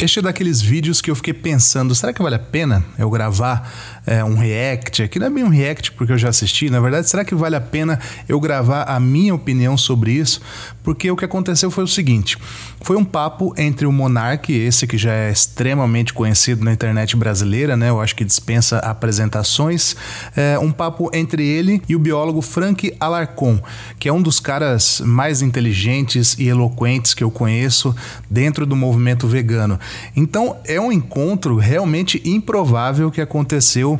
Este é daqueles vídeos que eu fiquei pensando, será que vale a pena eu gravar é, um react? Aqui não é bem um react porque eu já assisti, na verdade, será que vale a pena eu gravar a minha opinião sobre isso? Porque o que aconteceu foi o seguinte, foi um papo entre o Monark, esse que já é extremamente conhecido na internet brasileira, né? Eu acho que dispensa apresentações, é, um papo entre ele e o biólogo Frank Alarcon, que é um dos caras mais inteligentes e eloquentes que eu conheço dentro do movimento vegano. Então é um encontro realmente improvável que aconteceu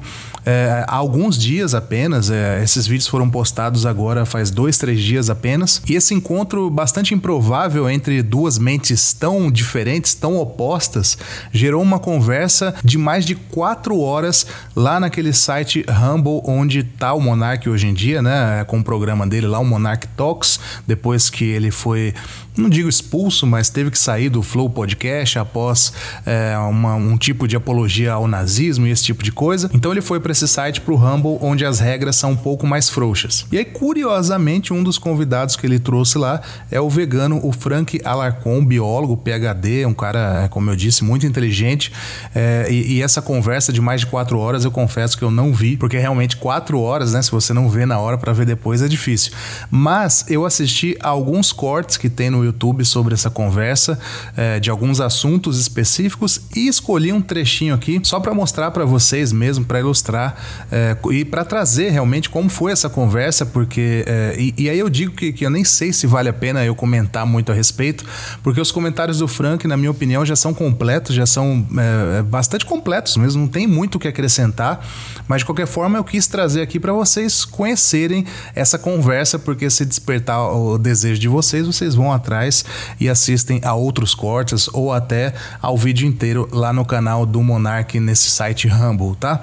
é, há alguns dias apenas. É, esses vídeos foram postados agora faz dois, três dias apenas. E esse encontro bastante improvável entre duas mentes tão diferentes, tão opostas, gerou uma conversa de mais de quatro horas lá naquele site Rumble, onde tá o Monark hoje em dia, né? É, com o programa dele lá, o Monark Talks, depois que ele foi não digo expulso, mas teve que sair do Flow Podcast após é, uma, um tipo de apologia ao nazismo e esse tipo de coisa. Então ele foi para desse site para o Rumble, onde as regras são um pouco mais frouxas. E aí, curiosamente, um dos convidados que ele trouxe lá é o vegano, o Frank Alarcon, biólogo, PhD, um cara, é, como eu disse, muito inteligente. É, e, e, essa conversa de mais de quatro horas, eu confesso que eu não vi, porque é realmente quatro horas, né? Se você não vê na hora para ver depois, é difícil. Mas eu assisti a alguns cortes que tem no YouTube sobre essa conversa, é, de alguns assuntos específicos, e escolhi um trechinho aqui só para mostrar para vocês mesmo, para ilustrar Tá? é, e para trazer realmente como foi essa conversa, porque é, e, e, aí eu digo que, que, eu nem sei se vale a pena eu comentar muito a respeito, porque os comentários do Frank, na minha opinião, já são completos, já são é, é bastante completos mesmo, não tem muito o que acrescentar, mas de qualquer forma eu quis trazer aqui para vocês conhecerem essa conversa, porque se despertar o desejo de vocês, vocês vão atrás e assistem a outros cortes ou até ao vídeo inteiro lá no canal do Monark nesse site Rumble, tá?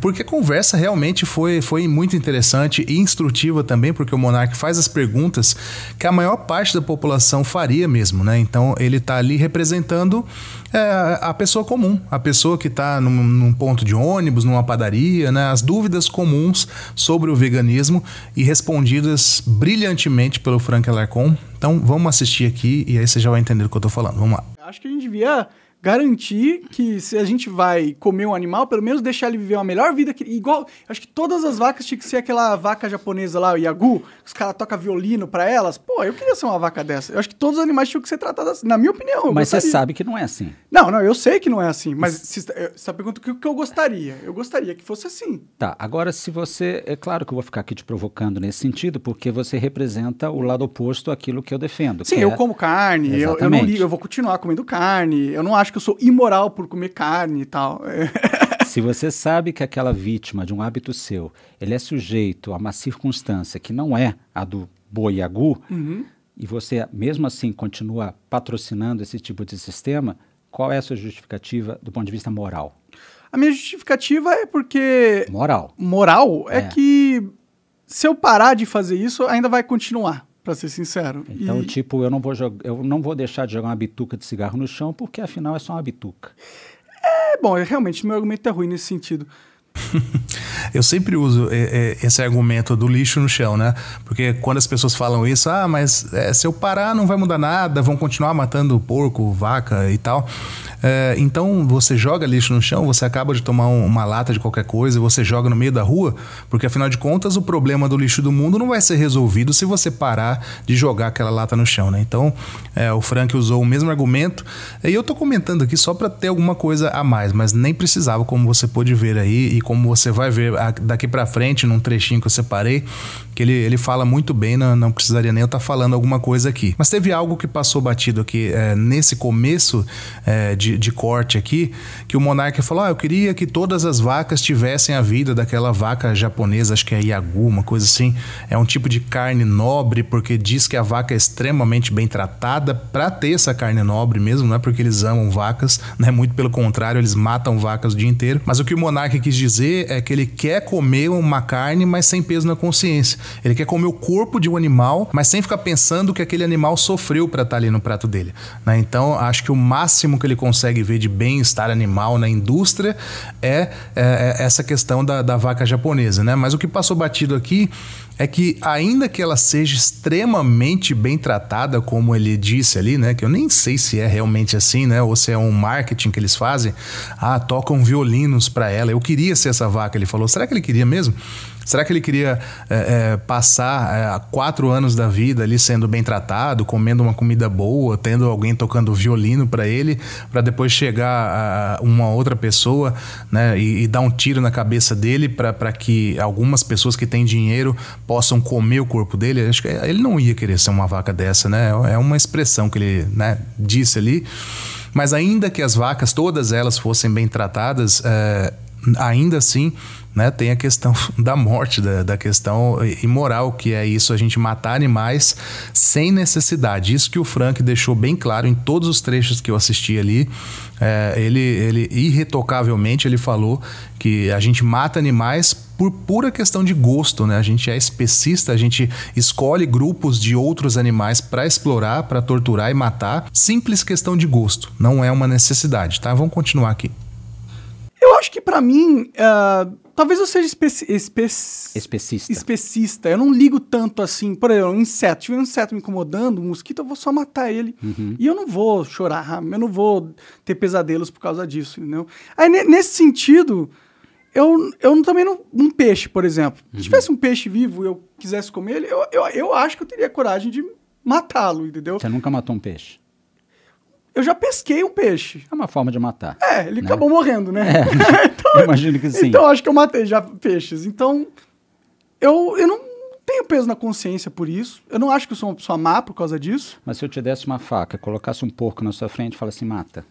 porque a conversa realmente foi, foi muito interessante e instrutiva também, porque o Monark faz as perguntas que a maior parte da população faria mesmo, né? Então ele está ali representando é, a pessoa comum, a pessoa que está num, num, ponto de ônibus, numa padaria, né? As dúvidas comuns sobre o veganismo e respondidas brilhantemente pelo Frank Alarcon. Então vamos assistir aqui e aí você já vai entender o que eu estou falando. Vamos lá. Acho que a gente devia garantir que se a gente vai comer um animal, pelo menos deixar ele viver uma melhor vida. Que, igual, acho que todas as vacas tinham que ser aquela vaca japonesa lá, o Yagu, os caras tocam violino para elas. Pô, eu queria ser uma vaca dessa. Eu acho que todos os animais tinham que ser tratados assim, na minha opinião. Mas você sabe que não é assim. Não, não, eu sei que não é assim. Mas se, você tá pergunta o que eu gostaria. Eu gostaria que fosse assim. Tá, agora se você... É claro que eu vou ficar aqui te provocando nesse sentido, porque você representa o lado oposto àquilo que eu defendo. Sim, eu é... como carne, eu, eu, não eu vou continuar comendo carne, eu não acho acha que eu sou imoral por comer carne e tal. Se você sabe que aquela vítima de um hábito seu, ele é sujeito a uma circunstância que não é a do boi uhum. e você mesmo assim continua patrocinando esse tipo de sistema, qual é a sua justificativa do ponto de vista moral? A minha justificativa é porque moral. Moral é, é que se eu parar de fazer isso, ainda vai continuar para ser sincero. Então, e... tipo, eu não, vou eu não vou deixar de jogar uma bituca de cigarro no chão, porque afinal é só uma bituca. É, bom, é, realmente, meu argumento é ruim nesse sentido. eu sempre uso é, é, esse argumento do lixo no chão, né? Porque quando as pessoas falam isso, ah, mas se eu parar não vai mudar nada, vão continuar matando porco, vaca e tal. É, então você joga lixo no chão, você acaba de tomar um, uma lata de qualquer coisa, você joga no meio da rua, porque afinal de contas o problema do lixo do mundo não vai ser resolvido se você parar de jogar aquela lata no chão, né? Então é, o Frank usou o mesmo argumento e eu tô comentando aqui só para ter alguma coisa a mais, mas nem precisava, como você pôde ver aí e como você vai ver daqui para frente num trechinho que eu separei, que ele, ele fala muito bem, não, não precisaria nem eu estar tá falando alguma coisa aqui. Mas teve algo que passou batido aqui é, nesse começo é, de, de, corte aqui, que o monarca falou: ah, eu queria que todas as vacas tivessem a vida daquela vaca japonesa, acho que é Yagu, uma coisa assim. É um tipo de carne nobre, porque diz que a vaca é extremamente bem tratada para ter essa carne nobre mesmo, não é porque eles amam vacas, né? Muito pelo contrário, eles matam vacas o dia inteiro. Mas o que o monarca quis dizer é que ele quer comer uma carne, mas sem peso na consciência. Ele quer comer o corpo de um animal, mas sem ficar pensando que aquele animal sofreu para estar tá ali no prato dele. Né? Então, acho que o máximo que ele consegue ver de bem-estar animal na indústria é, é, é essa questão da, da vaca japonesa. Né? Mas o que passou batido aqui é que ainda que ela seja extremamente bem tratada, como ele disse ali, né, que eu nem sei se é realmente assim, né, ou se é um marketing que eles fazem, ah, tocam violinos para ela. Eu queria ser essa vaca, ele falou. Será que ele queria mesmo? Será que ele queria é, é, passar é, quatro anos da vida ali sendo bem tratado, comendo uma comida boa, tendo alguém tocando violino para ele, para depois chegar a uma outra pessoa né, e, e, dar um tiro na cabeça dele para que algumas pessoas que têm dinheiro possam comer o corpo dele? Acho que ele não ia querer ser uma vaca dessa, né? É uma expressão que ele né, disse ali. Mas ainda que as vacas, todas elas fossem bem tratadas, é, ainda assim, né, tem a questão da morte, da, da, questão imoral, que é isso, a gente matar animais sem necessidade. Isso que o Frank deixou bem claro em todos os trechos que eu assisti ali. É, ele, ele, irretocavelmente, ele falou que a gente mata animais por pura questão de gosto, né? A gente é especista, a gente escolhe grupos de outros animais para explorar, para torturar e matar, simples questão de gosto, não é uma necessidade, tá? Vamos continuar aqui. Eu acho que para mim, uh, talvez eu seja especi espe especista. especista. Eu não ligo tanto assim. Por exemplo, um inseto. Se tiver um inseto me incomodando, um mosquito, eu vou só matar ele. Uhum. E eu não vou chorar, ah, eu não vou ter pesadelos por causa disso, entendeu? Aí, nesse sentido, eu, eu também não. Um peixe, por exemplo. Uhum. Se tivesse um peixe vivo e eu quisesse comer ele, eu, eu, eu acho que eu teria coragem de matá-lo, entendeu? Você nunca matou um peixe? eu já pesquei um peixe. É uma forma de matar. É, ele né? acabou morrendo, né? É, então, imagino que sim. Então acho que eu matei já peixes. Então, eu, eu não tenho peso na consciência por isso. Eu não acho que eu sou uma pessoa má por causa disso. Mas se eu te desse uma faca, colocasse um porco na sua frente e falasse, mata.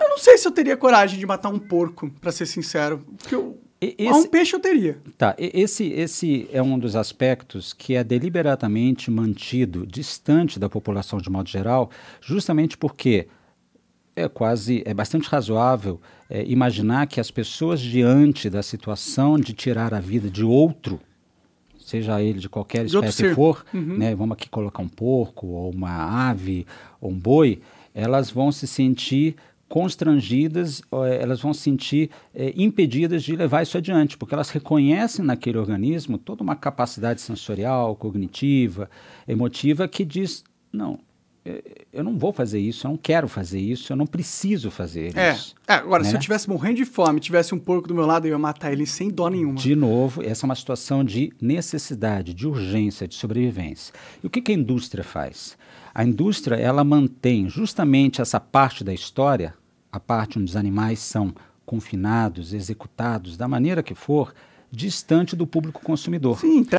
Eu não sei se eu teria coragem de matar um porco, para ser sincero. Porque eu esse, um peixe eu teria. Tá, esse, esse é um dos aspectos que é deliberadamente mantido distante da população de modo geral, justamente porque é quase, é bastante razoável é, imaginar que as pessoas diante da situação de tirar a vida de outro, seja ele de qualquer de espécie for, uhum. né, vamos aqui colocar um porco, ou uma ave, ou um boi, elas vão se sentir constrangidas, é, elas vão se sentir é, impedidas de levar isso adiante, porque elas reconhecem naquele organismo toda uma capacidade sensorial, cognitiva, emotiva que diz: não, eu não vou fazer isso, eu não quero fazer isso, eu não preciso fazer é. isso. É, agora, né? se eu né? tivesse morrendo de fome, tivesse um porco do meu lado, eu ia matar ele sem dó nenhuma. De novo, essa é uma situação de necessidade, de urgência, de sobrevivência. E o que, que a indústria faz? A indústria, ela mantém justamente essa parte da história, a parte onde os animais são confinados, executados, da maneira que for, distante do público consumidor. Sim, então,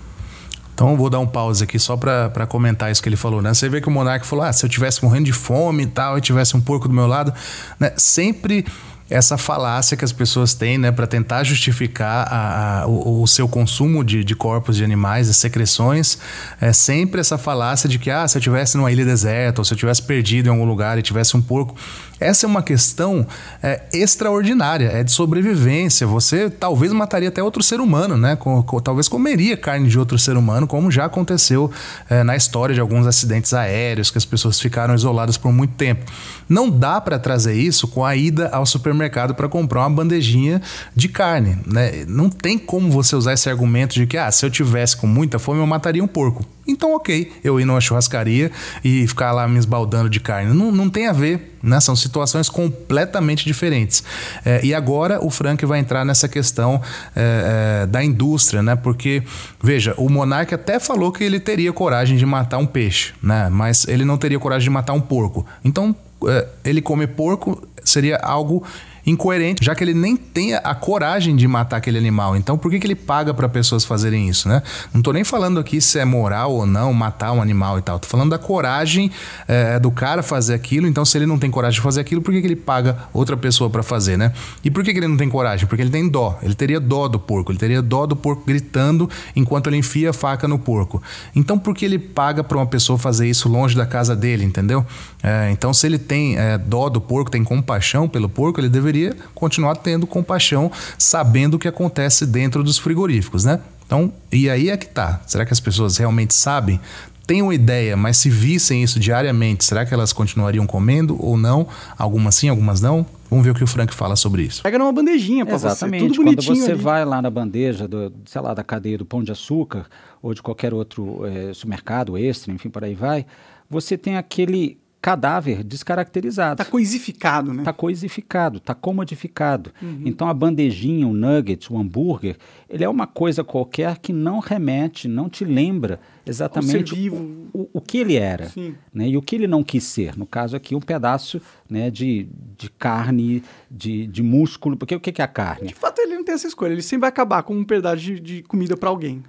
então vou dar um pause aqui só para comentar isso que ele falou, né? Você vê que o monarca falou: "Ah, se eu tivesse morrendo de fome e tal, e tivesse um porco do meu lado", né? Sempre essa falácia que as pessoas têm, né, para tentar justificar a, a, o, o, seu consumo de, de, corpos de animais, e secreções, é sempre essa falácia de que, ah, se eu tivesse numa ilha deserta, ou se eu tivesse perdido em algum lugar e tivesse um porco. Essa é uma questão é, extraordinária, é de sobrevivência. Você talvez mataria até outro ser humano, né? Com, com, talvez comeria carne de outro ser humano, como já aconteceu é, na história de alguns acidentes aéreos que as pessoas ficaram isoladas por muito tempo. Não dá para trazer isso com a ida ao supermercado supermercado para comprar uma bandejinha de carne, né? Não tem como você usar esse argumento de que, ah, se eu tivesse com muita fome, eu mataria um porco. Então, ok, eu ir numa churrascaria e ficar lá me esbaldando de carne. Não, não tem a ver, né? São situações completamente diferentes. É, e agora o Frank vai entrar nessa questão é, é, da indústria, né? Porque, veja, o Monark até falou que ele teria coragem de matar um peixe, né? Mas ele não teria coragem de matar um porco. Então, é, ele comer porco seria algo incoerente, já que ele nem tem a coragem de matar aquele animal. Então, por que, que ele paga para pessoas fazerem isso, né? Não tô nem falando aqui se é moral ou não matar um animal e tal. Tô falando da coragem é, do cara fazer aquilo. Então, se ele não tem coragem de fazer aquilo, por que, que ele paga outra pessoa para fazer, né? E por que, que ele não tem coragem? Porque ele tem dó. Ele teria dó do porco. Ele teria dó do porco gritando enquanto ele enfia a faca no porco. Então, por que ele paga para uma pessoa fazer isso longe da casa dele, entendeu? É, então, se ele tem é, dó do porco, tem compaixão pelo porco, ele deveria deveria continuar tendo compaixão, sabendo o que acontece dentro dos frigoríficos, né? Então, e aí é que tá. Será que as pessoas realmente sabem? Tenham ideia, mas se vissem isso diariamente, será que elas continuariam comendo ou não? Algumas sim, algumas não? Vamos ver o que o Frank fala sobre isso. Pega numa bandejinha exatamente. você, tudo bonitinho. Quando você ali. vai lá na bandeja, do, sei lá, da cadeia do Pão de Açúcar ou de qualquer outro é, supermercado, extra, enfim, por aí vai, você tem aquele cadáver descaracterizado. Está coisificado, né? Está coisificado, está comodificado. Uhum. Então a bandejinha, o nugget, o hambúrguer, ele é uma coisa qualquer que não remete, não te lembra exatamente vivo. O, o, o, que ele era né? e o que ele não quis ser. No caso aqui, um pedaço né, de, de carne, de, de músculo, porque o que é a carne? De fato, ele não tem essa escolha, ele sempre vai acabar com um pedaço de, de comida para alguém.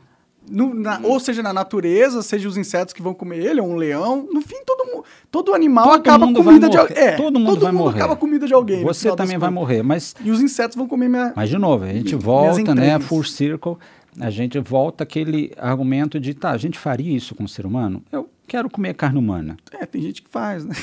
No, na, hum. Ou seja, na natureza, seja os insetos que vão comer ele, ou um leão. No fim, todo, mu todo animal todo acaba comida de alguém. É, todo mundo, todo vai mundo morrer. acaba comida de alguém. Você também vai morrer, mas... E os insetos vão comer minha... Mas, de novo, a gente volta, né? Full circle. A gente volta aquele argumento de, tá, a gente faria isso com o ser humano? Eu quero comer carne humana. É, tem gente que faz, né?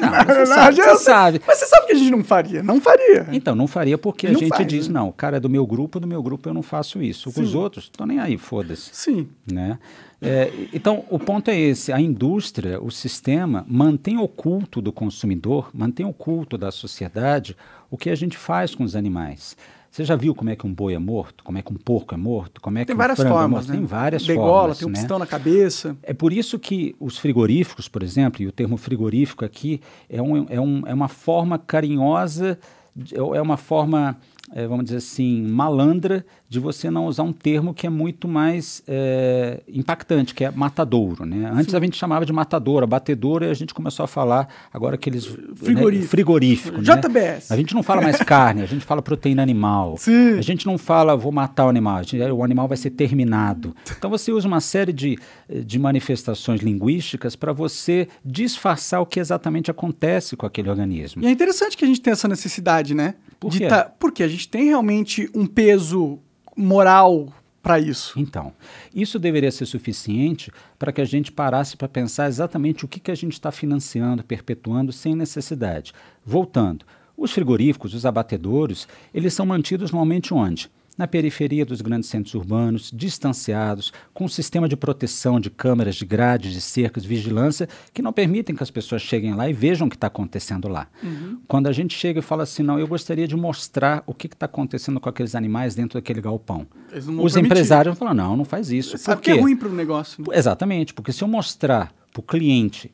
Não, você, sabe, você sabe, Mas você sabe que a gente não faria, não faria. Então, não faria porque não a gente faz, diz, né? não, o cara é do meu grupo, do meu grupo eu não faço isso. Com os outros, tô nem aí, foda-se. Sim. Né? É, então, o ponto é esse, a indústria, o sistema, mantém oculto do consumidor, mantém oculto da sociedade o que a gente faz com os animais. Você já viu como é que um boi é morto? Como é que um porco é morto? Como é tem que várias um é formas, é né? Tem várias Begola, formas. Tem um né? pistão né? na cabeça. É por isso que os frigoríficos, por exemplo, e o termo frigorífico aqui é, um, é, um, é uma forma carinhosa, é uma forma é, vamos dizer assim, malandra de você não usar um termo que é muito mais é, impactante, que é matadouro. Né? Antes Sim. a gente chamava de matadora, batedora, e a gente começou a falar agora aqueles né, frigorífico. Né, frigorífico JBS. Né? A gente não fala mais carne, a gente fala proteína animal. Sim. A gente não fala vou matar o animal, gente, é, o animal vai ser terminado. Então você usa uma série de, de manifestações linguísticas para você disfarçar o que exatamente acontece com aquele organismo. E é interessante que a gente tenha essa necessidade, né? Por quê? Tá, porque a gente tem realmente um peso moral para isso. Então, isso deveria ser suficiente para que a gente parasse para pensar exatamente o que, que a gente está financiando, perpetuando sem necessidade. Voltando, os frigoríficos, os abatedores, eles são mantidos normalmente onde? na periferia dos grandes centros urbanos, distanciados, com um sistema de proteção de câmeras de grades, de cercas, vigilância, que não permitem que as pessoas cheguem lá e vejam o que está acontecendo lá. Uhum. Quando a gente chega e fala assim, não, eu gostaria de mostrar o que está acontecendo com aqueles animais dentro daquele galpão. Os permitir. empresários vão falar, não, não faz isso. Sabe Por quê? que é ruim para o negócio. Né? Exatamente, porque se eu mostrar para o cliente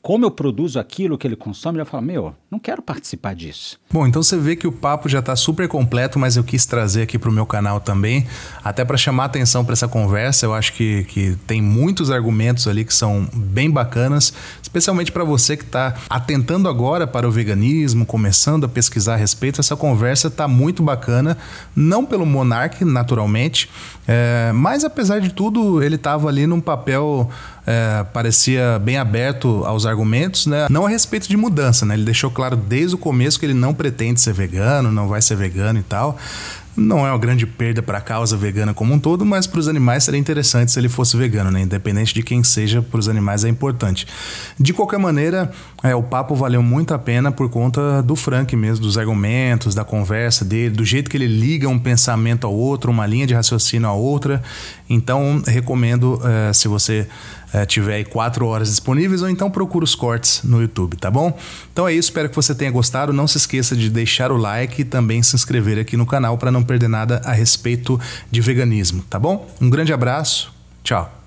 como eu produzo aquilo que ele consome, ele falar: Meu, não quero participar disso. Bom, então você vê que o papo já está super completo, mas eu quis trazer aqui para o meu canal também, até para chamar atenção para essa conversa. Eu acho que, que tem muitos argumentos ali que são bem bacanas, especialmente para você que está atentando agora para o veganismo, começando a pesquisar a respeito. Essa conversa está muito bacana, não pelo Monark, naturalmente, é, mas apesar de tudo, ele estava ali num papel é, parecia bem aberto aos argumentos, né? Não a respeito de mudança, né? Ele deixou claro desde o começo que ele não pretende ser vegano, não vai ser vegano e tal. Não é uma grande perda para a causa vegana como um todo, mas para os animais seria interessante se ele fosse vegano, né? Independente de quem seja, para os animais é importante. De qualquer maneira, é, o papo valeu muito a pena por conta do Frank mesmo, dos argumentos, da conversa dele, do jeito que ele liga um pensamento ao outro, uma linha de raciocínio à outra. Então, recomendo é, se você é, tiver aí quatro horas disponíveis, ou então procura os cortes no YouTube, tá bom? Então é isso, espero que você tenha gostado. Não se esqueça de deixar o like e também se inscrever aqui no canal para não perder nada a respeito de veganismo, tá bom? Um grande abraço, tchau.